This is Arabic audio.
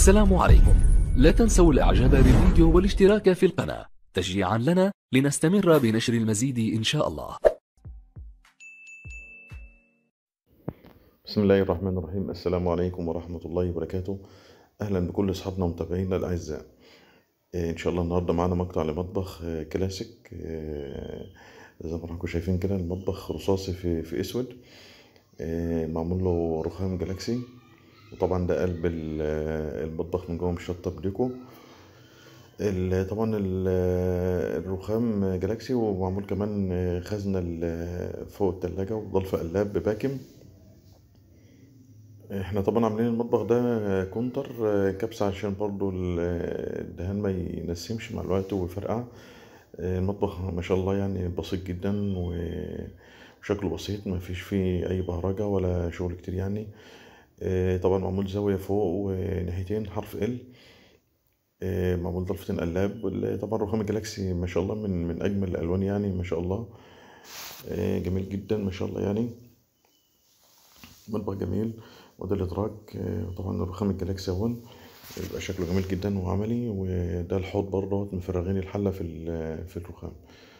السلام عليكم لا تنسوا الاعجاب بالفيديو والاشتراك في القناة تشجيعا لنا لنستمر بنشر المزيد إن شاء الله بسم الله الرحمن الرحيم السلام عليكم ورحمة الله وبركاته أهلا بكل أصحابنا ومتابعينا الأعزاء إيه، إن شاء الله النهاردة معانا مقطع لمطبخ إيه، كلاسيك إيه، زي ما حضراتكم شايفين كده المطبخ رصاصي في, في أسود معمول له رخام جالاكسي وطبعا ده قلب المطبخ من جوه مشطب ليكو طبعا الرخام جالاكسي ومعمول كمان خزنة فوق التلاجة وضل في قلاب بباكم احنا طبعا عاملين المطبخ ده كونتر كبسة عشان برضو الدهان ما ينسمش مع الوقت ويفرقع المطبخ ما شاء الله يعني بسيط جدا وشكله بسيط ما فيش فيه اي بهرجة ولا شغل كتير يعني آه، طبعا معمول زاوية فوق وناحيتين حرف ال آه، معمول ضلفتين قلاب طبعا رخام الجلاكسي ما شاء الله من من اجمل الالوان يعني ما شاء الله آه، جميل جدا ما شاء الله يعني مطبخ جميل وده الادراك طبعا رخام الجلاكسي اهو بيبقى شكله جميل جدا وعملي وده الحوض برضه مفرغين الحله في في الرخام